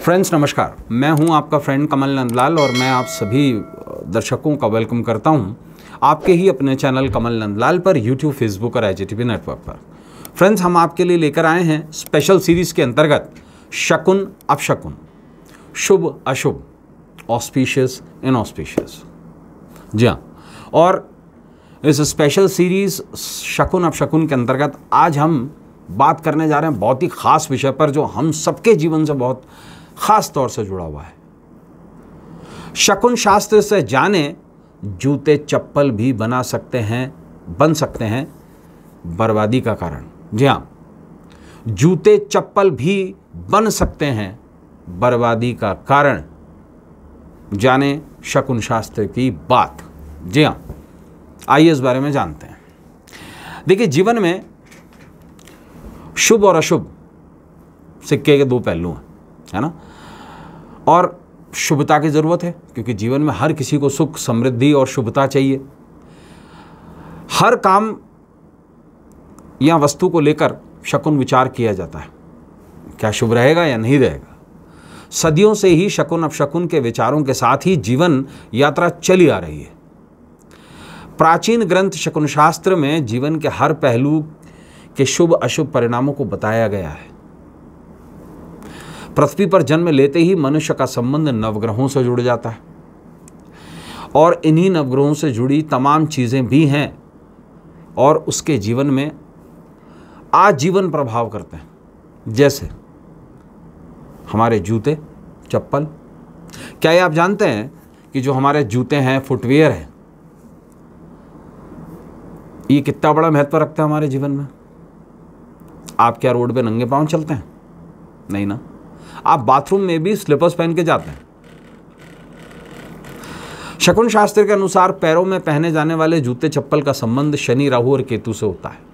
friends नमस्कार मैं हूं आपका फ्रेंड कमल नंदलाल और मैं आप सभी दर्शकों का वेलकम करता हूं आपके ही अपने चैनल कमल नंदलाल पर यूट्यूब फेसबुक और आई नेटवर्क पर फ्रेंड्स हम आपके लिए लेकर आए हैं स्पेशल सीरीज के अंतर्गत शकुन अपशकुन शुभ अशुभ ऑस्पिशियस इन ऑस्पिशियस जी हाँ और इस स्पेशल सीरीज़ शकुन अब शकुन के अंतर्गत आज हम बात करने जा रहे हैं बहुत ही ख़ास विषय पर जो हम सबके जीवन से बहुत ख़ास तौर से जुड़ा हुआ है शकुन शास्त्र से जाने जूते चप्पल भी बना सकते हैं बन सकते हैं बर्बादी का कारण जी हाँ जूते चप्पल भी बन सकते हैं बर्बादी का कारण जाने शकुन शास्त्र की बात जी हाँ आइए इस बारे में जानते हैं देखिए जीवन में शुभ और अशुभ सिक्के के दो पहलू हैं है ना और शुभता की ज़रूरत है क्योंकि जीवन में हर किसी को सुख समृद्धि और शुभता चाहिए हर काम या वस्तु को लेकर शकुन विचार किया जाता है क्या शुभ रहेगा या नहीं रहेगा सदियों से ही शकुन अपशकुन के विचारों के साथ ही जीवन यात्रा चली आ रही है प्राचीन ग्रंथ शकुनशास्त्र में जीवन के हर पहलू के शुभ अशुभ परिणामों को बताया गया है पृथ्वी पर जन्म लेते ही मनुष्य का संबंध नवग्रहों से जुड़ जाता है और इन्हीं नवग्रहों से जुड़ी तमाम चीज़ें भी हैं और उसके जीवन में आजीवन प्रभाव करते हैं जैसे हमारे जूते चप्पल क्या ये आप जानते हैं कि जो हमारे जूते हैं फुटवेयर हैं ये कितना बड़ा महत्व रखता है हमारे जीवन में आप क्या रोड पे नंगे पांव चलते हैं नहीं ना आप बाथरूम में भी स्लीपर्स पहन के जाते हैं शकुन शास्त्र के अनुसार पैरों में पहने जाने वाले जूते चप्पल का संबंध शनि राहु और केतु से होता है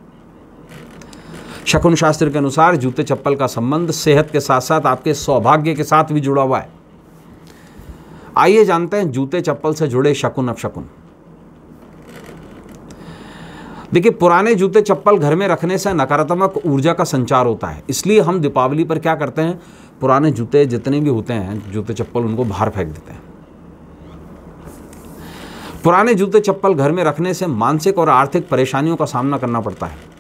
शकुन शास्त्र के अनुसार जूते चप्पल का संबंध सेहत के साथ साथ आपके सौभाग्य के साथ भी जुड़ा हुआ है आइए जानते हैं जूते चप्पल से जुड़े शकुन अपशकुन देखिए पुराने जूते चप्पल घर में रखने से नकारात्मक ऊर्जा का संचार होता है इसलिए हम दीपावली पर क्या करते हैं पुराने जूते जितने भी होते हैं जूते चप्पल उनको बाहर फेंक देते हैं पुराने जूते चप्पल घर में रखने से मानसिक और आर्थिक परेशानियों का सामना करना पड़ता है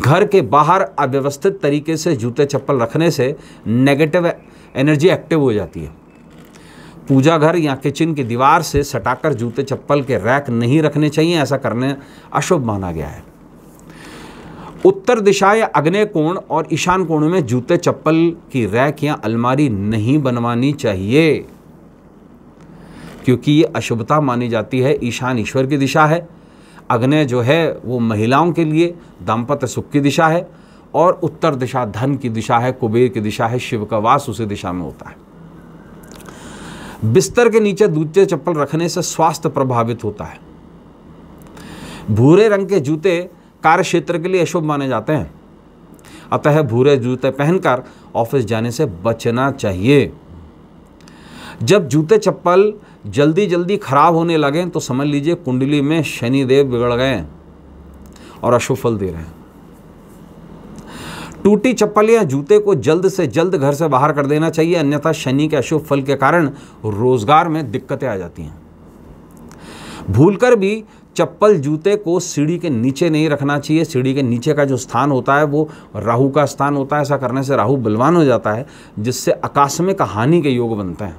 घर के बाहर अव्यवस्थित तरीके से जूते चप्पल रखने से नेगेटिव एनर्जी एक्टिव हो जाती है पूजा घर या किचन की दीवार से सटाकर जूते चप्पल के रैक नहीं रखने चाहिए ऐसा करने अशुभ माना गया है उत्तर दिशा या अग्नय कोण और ईशान कोण में जूते चप्पल की रैक या अलमारी नहीं बनवानी चाहिए क्योंकि ये अशुभता मानी जाती है ईशान ईश्वर की दिशा है अग्नय जो है वो महिलाओं के लिए दाम्पत्य सुख की दिशा है और उत्तर दिशा धन की दिशा है कुबेर की दिशा है शिव का वास उसी दिशा में होता है बिस्तर के नीचे दूचे चप्पल रखने से स्वास्थ्य प्रभावित होता है भूरे रंग के जूते कार्य क्षेत्र के लिए अशुभ माने जाते हैं अतः भूरे जूते पहनकर ऑफिस जाने से बचना चाहिए जब जूते चप्पल जल्दी जल्दी खराब होने लगें तो समझ लीजिए कुंडली में शनिदेव बिगड़ गए और अशुभ फल दे रहे हैं टूटी चप्पल या जूते को जल्द से जल्द घर से बाहर कर देना चाहिए अन्यथा शनि के अशुभ फल के कारण रोजगार में दिक्कतें आ जाती हैं भूलकर भी चप्पल जूते को सीढ़ी के नीचे नहीं रखना चाहिए सीढ़ी के नीचे का जो स्थान होता है वो राहु का स्थान होता है ऐसा करने से राहु बलवान हो जाता है जिससे आकस्मिक हानि के योग बनते हैं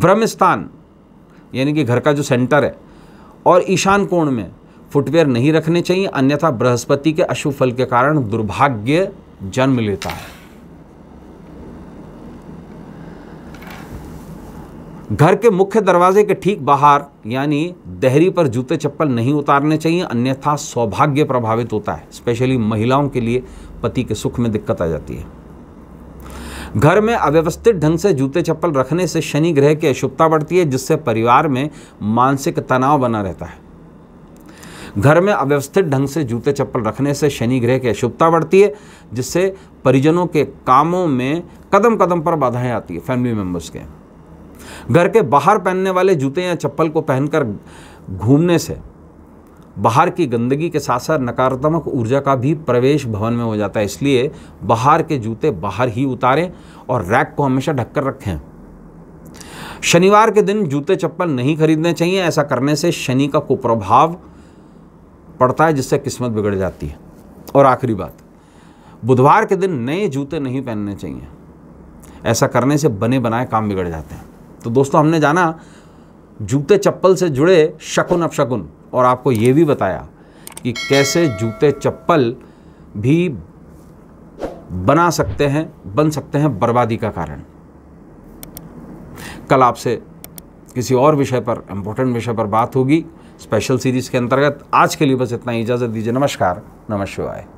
ब्रह्म स्थान यानी कि घर का जो सेंटर है और ईशान कोण में फुटवेयर नहीं रखने चाहिए अन्यथा बृहस्पति के अशुभ फल के कारण दुर्भाग्य जन्म लेता है घर के मुख्य दरवाजे के ठीक बाहर यानी दहरी पर जूते चप्पल नहीं उतारने चाहिए अन्यथा सौभाग्य प्रभावित होता है स्पेशली महिलाओं के लिए पति के सुख में दिक्कत आ जाती है घर में अव्यवस्थित ढंग से जूते चप्पल रखने से शनि ग्रह की अशुभता बढ़ती है जिससे परिवार में मानसिक तनाव बना रहता है घर में अव्यवस्थित ढंग से जूते चप्पल रखने से शनि ग्रह की अशुभता बढ़ती है जिससे परिजनों के कामों में कदम कदम पर बाधाएं आती है फैमिली मेम्बर्स के घर के बाहर पहनने वाले जूते या चप्पल को पहनकर घूमने से बाहर की गंदगी के साथ साथ नकारात्मक ऊर्जा का भी प्रवेश भवन में हो जाता है इसलिए बाहर के जूते बाहर ही उतारें और रैक को हमेशा ढककर रखें शनिवार के दिन जूते चप्पल नहीं खरीदने चाहिए ऐसा करने से शनि का कुप्रभाव पड़ता है जिससे किस्मत बिगड़ जाती है और आखिरी बात बुधवार के दिन नए जूते नहीं पहनने चाहिए ऐसा करने से बने बनाए काम बिगड़ जाते हैं तो दोस्तों हमने जाना जूते चप्पल से जुड़े शकुन अपशकुन और आपको ये भी बताया कि कैसे जूते चप्पल भी बना सकते हैं बन सकते हैं बर्बादी का कारण कल आपसे किसी और विषय पर इम्पोर्टेंट विषय पर बात होगी स्पेशल सीरीज़ के अंतर्गत आज के लिए बस इतना इजाज़त दीजिए नमस्कार नमस्वाय